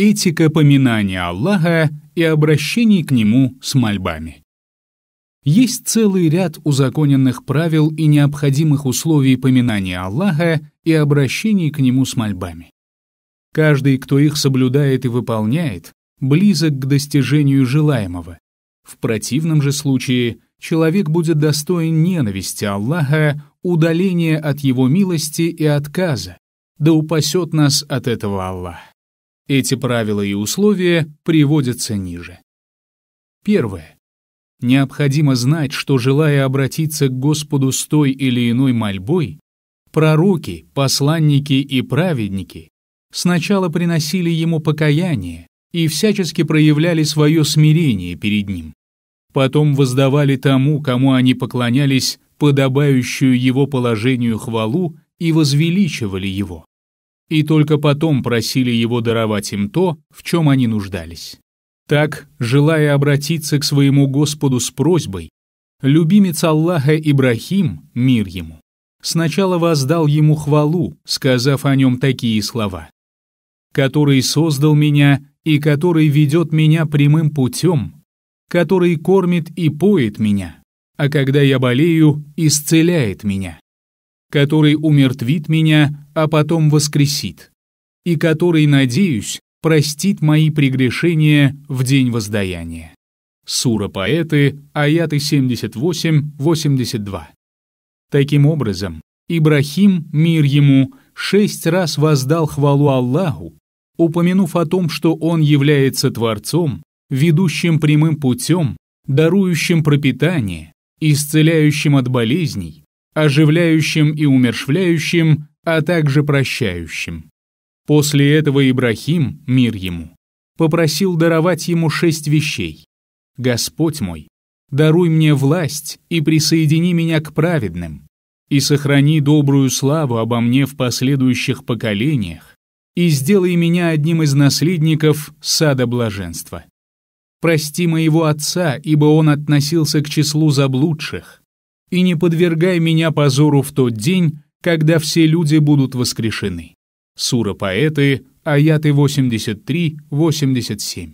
этика поминания Аллаха и обращений к Нему с мольбами. Есть целый ряд узаконенных правил и необходимых условий поминания Аллаха и обращений к Нему с мольбами. Каждый, кто их соблюдает и выполняет, близок к достижению желаемого. В противном же случае человек будет достоин ненависти Аллаха, удаления от Его милости и отказа, да упасет нас от этого Аллах. Эти правила и условия приводятся ниже. Первое. Необходимо знать, что, желая обратиться к Господу с той или иной мольбой, пророки, посланники и праведники сначала приносили ему покаяние и всячески проявляли свое смирение перед ним. Потом воздавали тому, кому они поклонялись, подобающую его положению хвалу и возвеличивали его и только потом просили его даровать им то, в чем они нуждались. Так, желая обратиться к своему Господу с просьбой, любимец Аллаха Ибрахим, мир ему, сначала воздал ему хвалу, сказав о нем такие слова. «Который создал меня и который ведет меня прямым путем, который кормит и поет меня, а когда я болею, исцеляет меня» который умертвит меня, а потом воскресит, и который, надеюсь, простит мои прегрешения в день воздаяния. Сура поэты, аяты 78-82. Таким образом, Ибрахим, мир ему, шесть раз воздал хвалу Аллаху, упомянув о том, что он является Творцом, ведущим прямым путем, дарующим пропитание, исцеляющим от болезней, оживляющим и умершвляющим, а также прощающим. После этого Ибрахим, мир ему, попросил даровать ему шесть вещей. «Господь мой, даруй мне власть и присоедини меня к праведным, и сохрани добрую славу обо мне в последующих поколениях, и сделай меня одним из наследников сада блаженства. Прости моего отца, ибо он относился к числу заблудших, и не подвергай меня позору в тот день, когда все люди будут воскрешены». Сура поэты, аяты 83-87.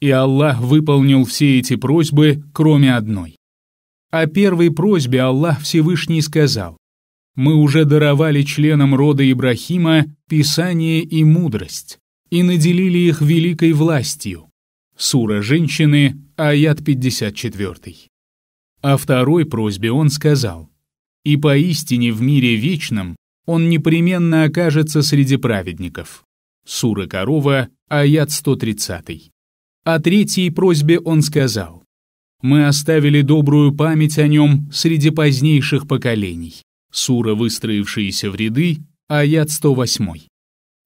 И Аллах выполнил все эти просьбы, кроме одной. О первой просьбе Аллах Всевышний сказал, «Мы уже даровали членам рода Ибрахима писание и мудрость, и наделили их великой властью». Сура «Женщины», аят 54. О второй просьбе он сказал, «И поистине в мире вечном он непременно окажется среди праведников». Сура Корова, аят 130. О третьей просьбе он сказал, «Мы оставили добрую память о нем среди позднейших поколений». Сура, выстроившиеся в ряды, аят 108.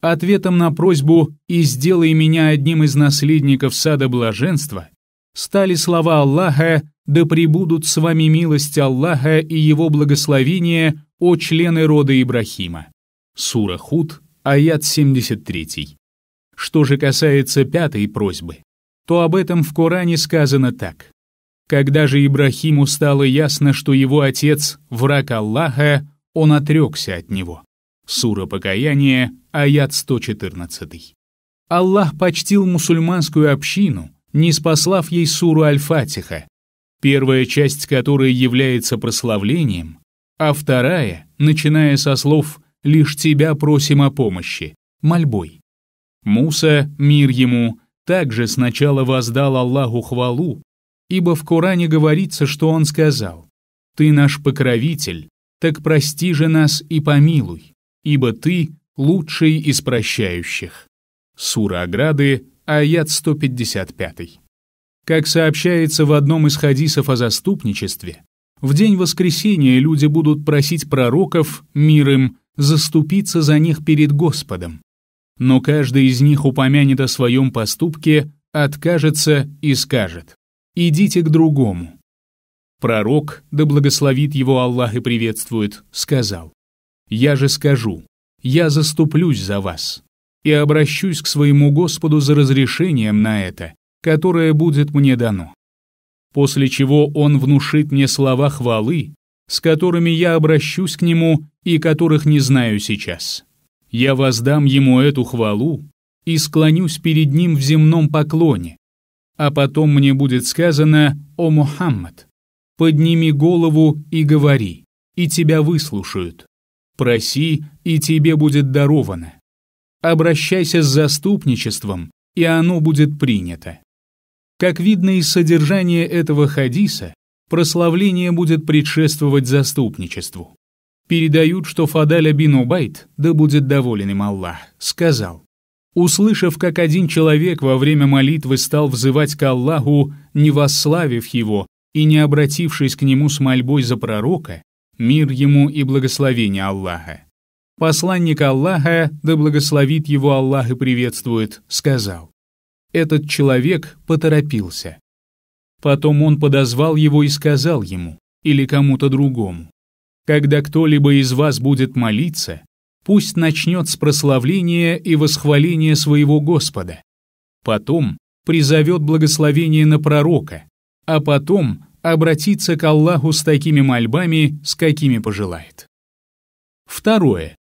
Ответом на просьбу «И сделай меня одним из наследников сада блаженства» стали слова Аллаха да пребудут с вами милость Аллаха и его благословение, о члены рода Ибрахима». Сура Худ, аят 73. Что же касается пятой просьбы, то об этом в Коране сказано так. Когда же Ибрахиму стало ясно, что его отец – враг Аллаха, он отрекся от него. Сура Покаяния, аят 114. Аллах почтил мусульманскую общину, не спаслав ей суру Аль-Фатиха, первая часть которой является прославлением, а вторая, начиная со слов «Лишь тебя просим о помощи», мольбой. Муса, мир ему, также сначала воздал Аллаху хвалу, ибо в Коране говорится, что он сказал «Ты наш покровитель, так прости же нас и помилуй, ибо ты лучший из прощающих». Сура Ограды, аят 155. Как сообщается в одном из хадисов о заступничестве, в день воскресения люди будут просить пророков, мир им, заступиться за них перед Господом. Но каждый из них упомянет о своем поступке, откажется и скажет «Идите к другому». Пророк, да благословит его Аллах и приветствует, сказал «Я же скажу, я заступлюсь за вас и обращусь к своему Господу за разрешением на это, которое будет мне дано. После чего он внушит мне слова хвалы, с которыми я обращусь к нему и которых не знаю сейчас. Я воздам ему эту хвалу и склонюсь перед ним в земном поклоне. А потом мне будет сказано «О Мухаммад, подними голову и говори, и тебя выслушают. Проси, и тебе будет даровано. Обращайся с заступничеством, и оно будет принято. Как видно из содержания этого хадиса, прославление будет предшествовать заступничеству. Передают, что Фадаля бин Убайт, да будет доволен им Аллах, сказал, «Услышав, как один человек во время молитвы стал взывать к Аллаху, не восславив его и не обратившись к нему с мольбой за пророка, мир ему и благословение Аллаха. Посланник Аллаха, да благословит его Аллах и приветствует, сказал, этот человек поторопился. Потом он подозвал его и сказал ему, или кому-то другому, «Когда кто-либо из вас будет молиться, пусть начнет с прославления и восхваления своего Господа. Потом призовет благословение на пророка, а потом обратиться к Аллаху с такими мольбами, с какими пожелает. Второе.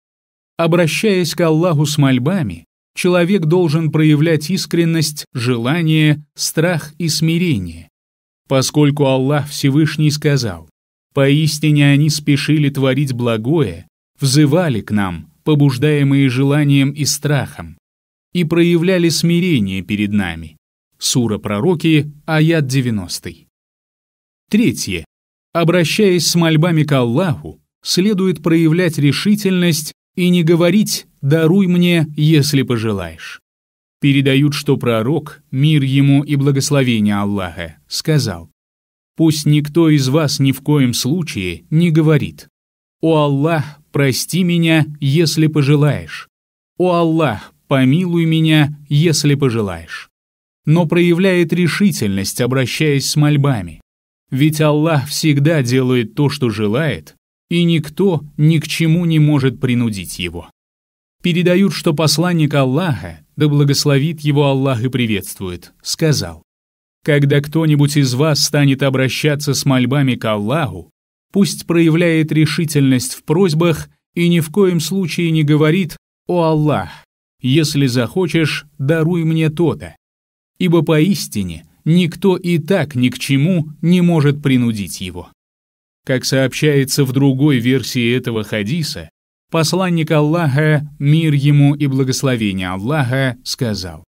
Обращаясь к Аллаху с мольбами, человек должен проявлять искренность, желание, страх и смирение. Поскольку Аллах Всевышний сказал, «Поистине они спешили творить благое, взывали к нам, побуждаемые желанием и страхом, и проявляли смирение перед нами». Сура Пророки, аят 90. Третье. Обращаясь с мольбами к Аллаху, следует проявлять решительность и не говорить даруй мне, если пожелаешь». Передают, что пророк, мир ему и благословение Аллаха, сказал, «Пусть никто из вас ни в коем случае не говорит, «О Аллах, прости меня, если пожелаешь! О Аллах, помилуй меня, если пожелаешь!» Но проявляет решительность, обращаясь с мольбами. Ведь Аллах всегда делает то, что желает, и никто ни к чему не может принудить его передают, что посланник Аллаха, да благословит его Аллах и приветствует, сказал, «Когда кто-нибудь из вас станет обращаться с мольбами к Аллаху, пусть проявляет решительность в просьбах и ни в коем случае не говорит «О Аллах, если захочешь, даруй мне то-то». Ибо поистине никто и так ни к чему не может принудить его. Как сообщается в другой версии этого хадиса, Посланник Аллаха, мир ему и благословение Аллаха, сказал,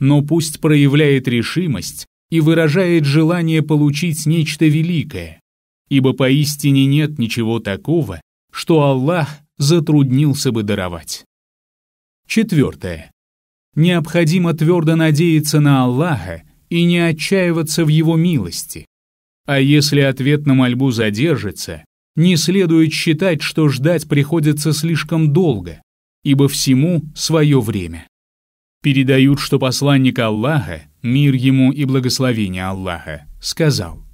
«Но пусть проявляет решимость и выражает желание получить нечто великое, ибо поистине нет ничего такого, что Аллах затруднился бы даровать». Четвертое. Необходимо твердо надеяться на Аллаха и не отчаиваться в Его милости. А если ответ на мольбу задержится, не следует считать, что ждать приходится слишком долго, ибо всему свое время. Передают, что посланник Аллаха, мир ему и благословение Аллаха, сказал,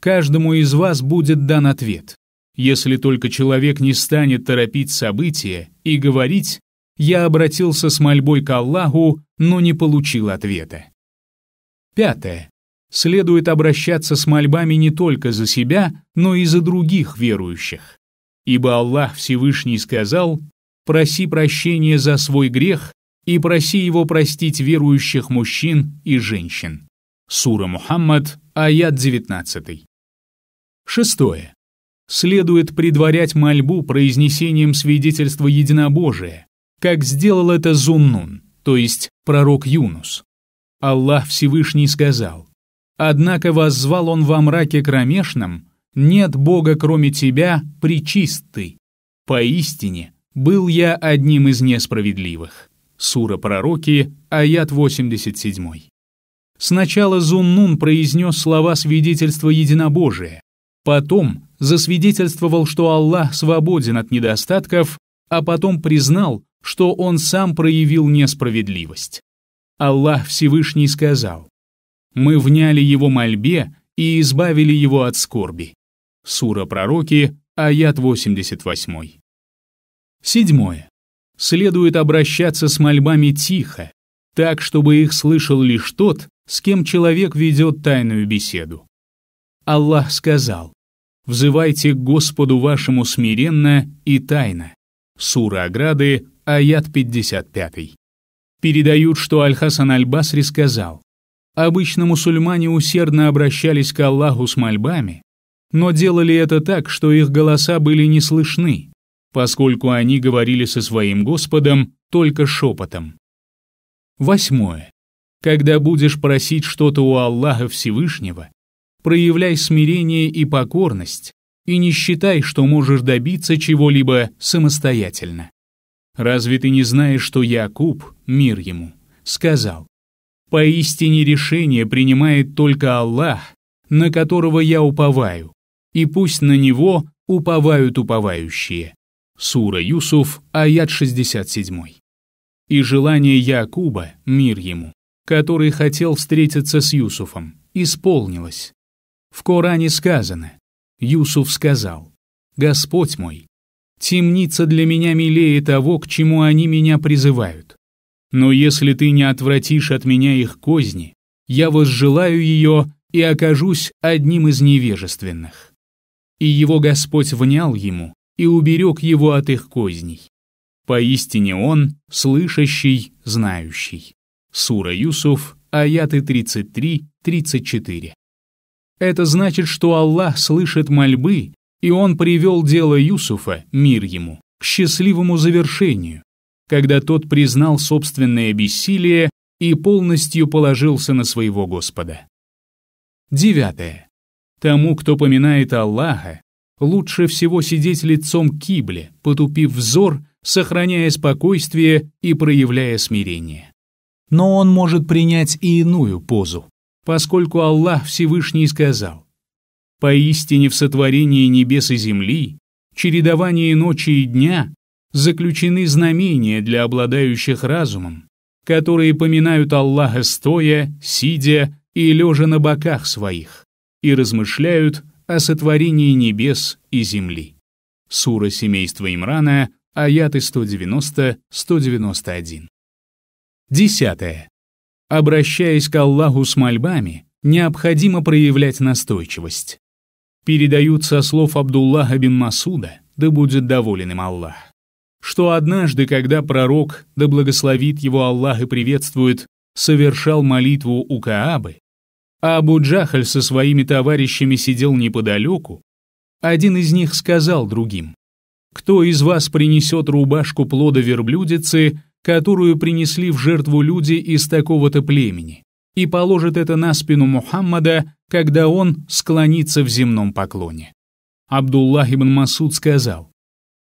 «Каждому из вас будет дан ответ, если только человек не станет торопить события и говорить, я обратился с мольбой к Аллаху, но не получил ответа». Пятое следует обращаться с мольбами не только за себя, но и за других верующих. Ибо Аллах Всевышний сказал «Проси прощения за свой грех и проси его простить верующих мужчин и женщин». Сура Мухаммад, аят 19. Шестое. Следует предварять мольбу произнесением свидетельства единобожия, как сделал это Зуннун, то есть пророк Юнус. Аллах Всевышний сказал – Однако воззвал он во мраке кромешном, «Нет Бога, кроме тебя, причистый». Поистине, был я одним из несправедливых. Сура пророки, аят 87. Сначала Зуннун произнес слова свидетельства единобожия, потом засвидетельствовал, что Аллах свободен от недостатков, а потом признал, что он сам проявил несправедливость. Аллах Всевышний сказал, мы вняли его мольбе и избавили его от скорби. Сура Пророки, аят 88. Седьмое. Следует обращаться с мольбами тихо, так, чтобы их слышал лишь тот, с кем человек ведет тайную беседу. Аллах сказал, «Взывайте к Господу вашему смиренно и тайно». Сура Аграды, аят 55. Передают, что Аль-Хасан Аль-Басри сказал, Обычно мусульмане усердно обращались к Аллаху с мольбами, но делали это так, что их голоса были не слышны, поскольку они говорили со своим Господом только шепотом. Восьмое. Когда будешь просить что-то у Аллаха Всевышнего, проявляй смирение и покорность, и не считай, что можешь добиться чего-либо самостоятельно. Разве ты не знаешь, что Якуб, мир ему, сказал, Поистине решение принимает только Аллах, на которого я уповаю, и пусть на него уповают уповающие. Сура Юсуф, аят 67. И желание Якуба, мир ему, который хотел встретиться с Юсуфом, исполнилось. В Коране сказано, Юсуф сказал, «Господь мой, темница для меня милее того, к чему они меня призывают. Но если ты не отвратишь от меня их козни, я возжелаю ее и окажусь одним из невежественных». И его Господь внял ему и уберег его от их козней. Поистине он — слышащий, знающий. Сура Юсуф, аяты 33-34. Это значит, что Аллах слышит мольбы, и он привел дело Юсуфа, мир ему, к счастливому завершению, когда тот признал собственное бессилие и полностью положился на своего Господа. Девятое. Тому, кто поминает Аллаха, лучше всего сидеть лицом к кибле, потупив взор, сохраняя спокойствие и проявляя смирение. Но он может принять и иную позу, поскольку Аллах Всевышний сказал, «Поистине в сотворении небес и земли, чередовании ночи и дня заключены знамения для обладающих разумом, которые поминают Аллаха стоя, сидя и лежа на боках своих, и размышляют о сотворении небес и земли. Сура семейства Имрана, аяты 190-191. Десятое. Обращаясь к Аллаху с мольбами, необходимо проявлять настойчивость. Передаются слов Абдуллаха бин Масуда, да будет доволен им Аллах что однажды, когда пророк, да благословит его Аллах и приветствует, совершал молитву у Каабы, а Абу Джахаль со своими товарищами сидел неподалеку, один из них сказал другим, «Кто из вас принесет рубашку плода верблюдицы, которую принесли в жертву люди из такого-то племени, и положит это на спину Мухаммада, когда он склонится в земном поклоне?» Абдуллах ибн Масуд сказал,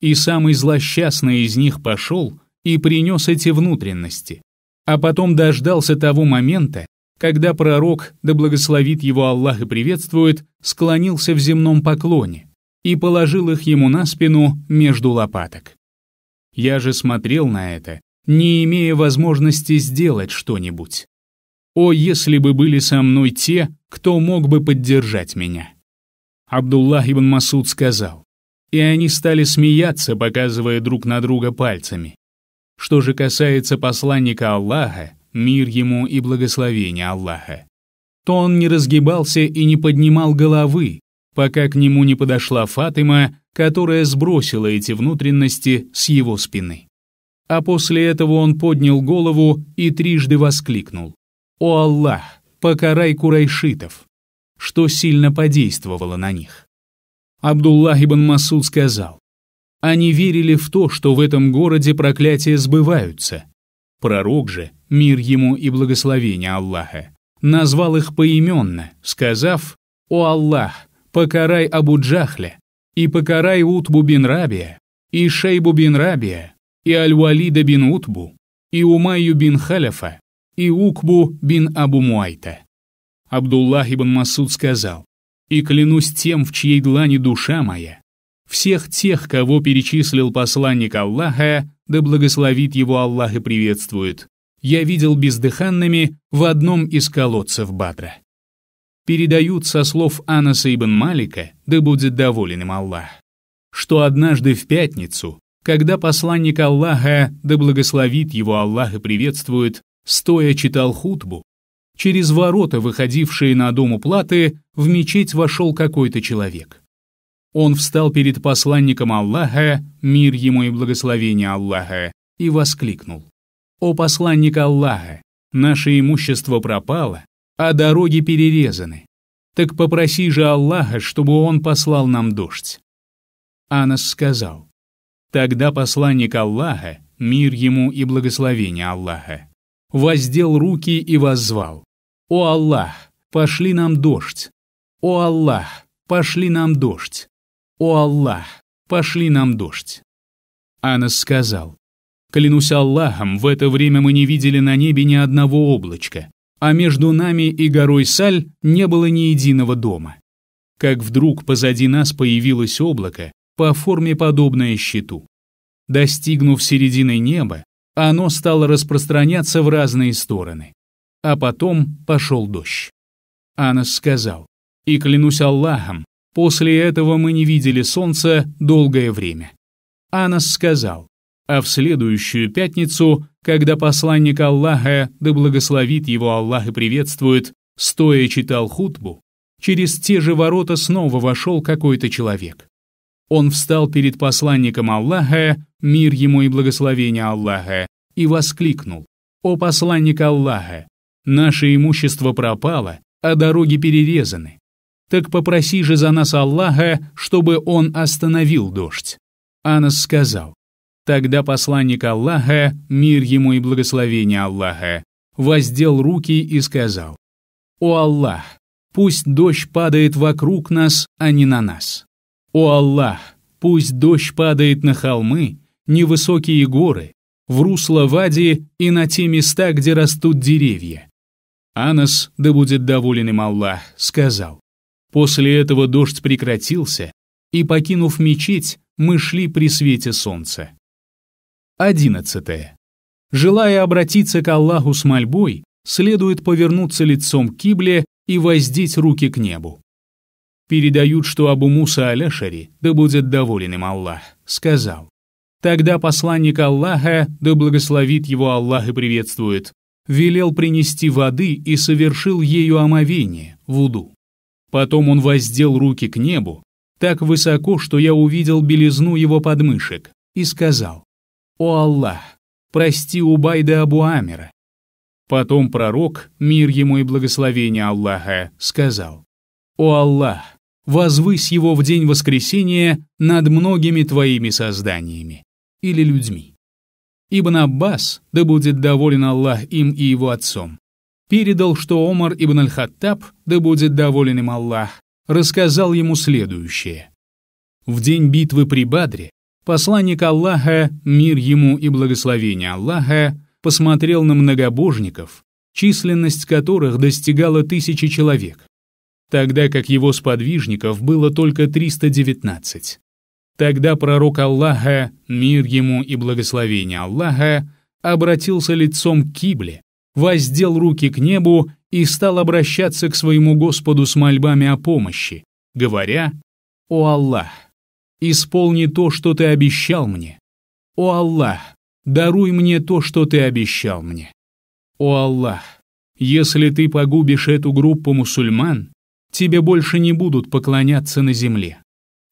и самый злосчастный из них пошел и принес эти внутренности, а потом дождался того момента, когда пророк, да благословит его Аллах и приветствует, склонился в земном поклоне и положил их ему на спину между лопаток. Я же смотрел на это, не имея возможности сделать что-нибудь. О, если бы были со мной те, кто мог бы поддержать меня. Абдуллах ибн Масуд сказал, и они стали смеяться, показывая друг на друга пальцами. Что же касается посланника Аллаха, мир ему и благословение Аллаха, то он не разгибался и не поднимал головы, пока к нему не подошла Фатима, которая сбросила эти внутренности с его спины. А после этого он поднял голову и трижды воскликнул. «О Аллах, покарай курайшитов!» что сильно подействовало на них. Абдуллах ибн Масуд сказал, «Они верили в то, что в этом городе проклятия сбываются». Пророк же, мир ему и благословение Аллаха, назвал их поименно, сказав, «О Аллах, покарай Абу Джахля, и покарай Утбу бин Рабия, и Шейбу бин Рабия, и Аль-Валида бин Утбу, и Умайю бин Халяфа, и Укбу бин Абу Муайта». Абдуллах ибн Масуд сказал, и клянусь тем, в чьей длани душа моя, всех тех, кого перечислил посланник Аллаха, да благословит его Аллах и приветствует, я видел бездыханными в одном из колодцев Бадра. Передают со слов Анаса ибн Малика, да будет доволен им Аллах, что однажды в пятницу, когда посланник Аллаха, да благословит его Аллах и приветствует, стоя читал хутбу, Через ворота, выходившие на дом уплаты, в мечеть вошел какой-то человек. Он встал перед посланником Аллаха, мир ему и благословение Аллаха, и воскликнул. «О посланник Аллаха, наше имущество пропало, а дороги перерезаны. Так попроси же Аллаха, чтобы он послал нам дождь». Анас сказал. Тогда посланник Аллаха, мир ему и благословение Аллаха, воздел руки и воззвал. «О Аллах, пошли нам дождь! О Аллах, пошли нам дождь! О Аллах, пошли нам дождь!» Анас сказал, «Клянусь Аллахом, в это время мы не видели на небе ни одного облачка, а между нами и горой Саль не было ни единого дома. Как вдруг позади нас появилось облако, по форме подобное щиту. Достигнув середины неба, оно стало распространяться в разные стороны. А потом пошел дождь. Анас сказал, «И клянусь Аллахом, после этого мы не видели солнца долгое время». Анас сказал, «А в следующую пятницу, когда посланник Аллаха, да благословит его Аллах и приветствует, стоя читал хутбу, через те же ворота снова вошел какой-то человек. Он встал перед посланником Аллаха, мир ему и благословение Аллаха, и воскликнул, «О посланник Аллаха, Наше имущество пропало, а дороги перерезаны. Так попроси же за нас Аллаха, чтобы он остановил дождь». Анас сказал, Тогда посланник Аллаха, мир ему и благословение Аллаха, воздел руки и сказал, «О Аллах, пусть дождь падает вокруг нас, а не на нас. О Аллах, пусть дождь падает на холмы, невысокие горы, в русло вади и на те места, где растут деревья. Анас, да будет доволен им Аллах, сказал, «После этого дождь прекратился, и, покинув мечеть, мы шли при свете солнца». 11. Желая обратиться к Аллаху с мольбой, следует повернуться лицом к кибле и воздеть руки к небу. Передают, что Абу Муса Аляшари, да будет доволен им Аллах, сказал, «Тогда посланник Аллаха, да благословит его Аллах и приветствует, велел принести воды и совершил ею омовение, вуду. Потом он воздел руки к небу, так высоко, что я увидел белизну его подмышек, и сказал, «О Аллах, прости Убайда Абу Амира». Потом пророк, мир ему и благословение Аллаха, сказал, «О Аллах, возвысь его в день воскресения над многими твоими созданиями или людьми». Ибн Аббас, да будет доволен Аллах им и его отцом, передал, что Омар ибн Аль-Хаттаб, да будет доволен им Аллах, рассказал ему следующее. В день битвы при Бадре посланник Аллаха, мир ему и благословение Аллаха, посмотрел на многобожников, численность которых достигала тысячи человек, тогда как его сподвижников было только 319. Тогда пророк Аллаха, мир ему и благословение Аллаха, обратился лицом к Кибле, воздел руки к небу и стал обращаться к своему Господу с мольбами о помощи, говоря «О Аллах, исполни то, что ты обещал мне! О Аллах, даруй мне то, что ты обещал мне! О Аллах, если ты погубишь эту группу мусульман, тебе больше не будут поклоняться на земле.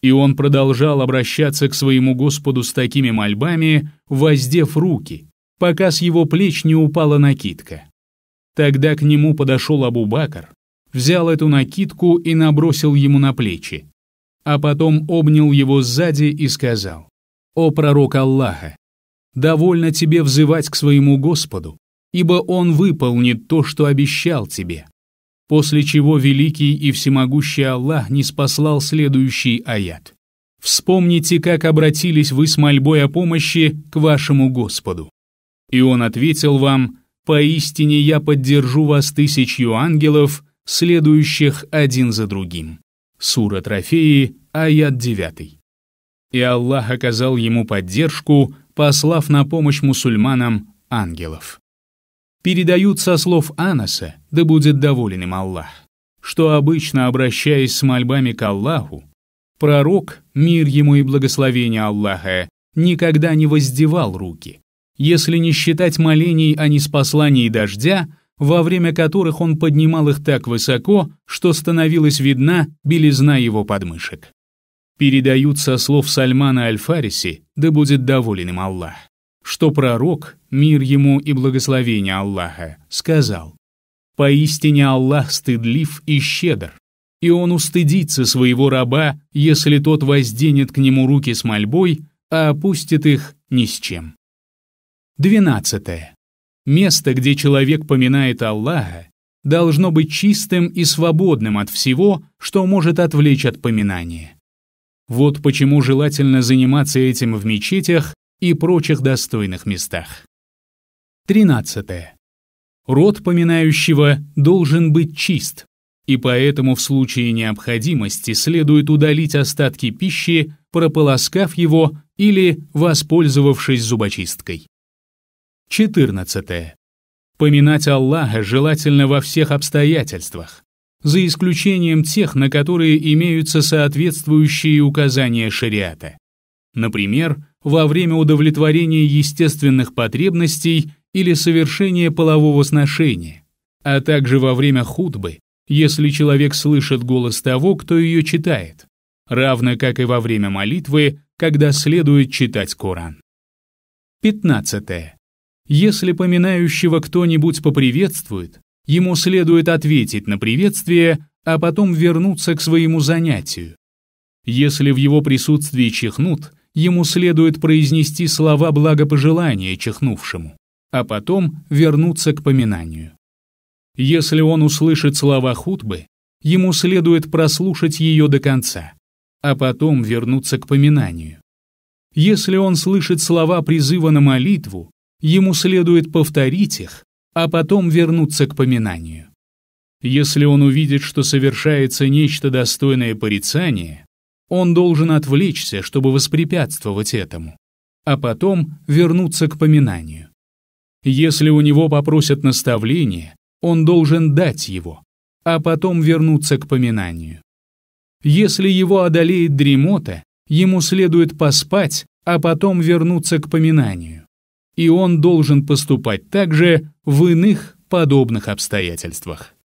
И он продолжал обращаться к своему Господу с такими мольбами, воздев руки, пока с его плеч не упала накидка. Тогда к нему подошел Абу Бакр, взял эту накидку и набросил ему на плечи, а потом обнял его сзади и сказал, «О пророк Аллаха, довольно тебе взывать к своему Господу, ибо Он выполнит то, что обещал тебе после чего Великий и Всемогущий Аллах не спаслал следующий аят. «Вспомните, как обратились вы с мольбой о помощи к вашему Господу». И он ответил вам, «Поистине я поддержу вас тысячью ангелов, следующих один за другим». Сура Трофеи, аят 9. И Аллах оказал ему поддержку, послав на помощь мусульманам ангелов передают со слов Анаса, да будет доволен им Аллах, что обычно, обращаясь с мольбами к Аллаху, пророк, мир ему и благословение Аллаха, никогда не воздевал руки, если не считать молений о неспослании дождя, во время которых он поднимал их так высоко, что становилась видна белизна его подмышек. Передают со слов Сальмана Аль-Фариси, да будет доволен им Аллах что пророк, мир ему и благословение Аллаха, сказал, «Поистине Аллах стыдлив и щедр, и он устыдится своего раба, если тот возденет к нему руки с мольбой, а опустит их ни с чем». 12. Место, где человек поминает Аллаха, должно быть чистым и свободным от всего, что может отвлечь от поминания. Вот почему желательно заниматься этим в мечетях и прочих достойных местах. 13. Род поминающего должен быть чист, и поэтому в случае необходимости следует удалить остатки пищи, прополоскав его или воспользовавшись зубочисткой. 14. Поминать Аллаха желательно во всех обстоятельствах, за исключением тех, на которые имеются соответствующие указания шариата например, во время удовлетворения естественных потребностей или совершения полового сношения, а также во время худбы, если человек слышит голос того, кто ее читает, равно как и во время молитвы, когда следует читать Коран. 15. Если поминающего кто-нибудь поприветствует, ему следует ответить на приветствие, а потом вернуться к своему занятию. Если в его присутствии чихнут – ему следует произнести слова благопожелания чихнувшему, а потом вернуться к поминанию. Если он услышит слова хутбы, ему следует прослушать ее до конца, а потом вернуться к поминанию. Если он слышит слова призыва на молитву, ему следует повторить их, а потом вернуться к поминанию. Если он увидит, что совершается нечто достойное порицания, он должен отвлечься, чтобы воспрепятствовать этому, а потом вернуться к поминанию. Если у него попросят наставление, он должен дать его, а потом вернуться к поминанию. Если его одолеет дремота, ему следует поспать, а потом вернуться к поминанию. И он должен поступать также в иных подобных обстоятельствах.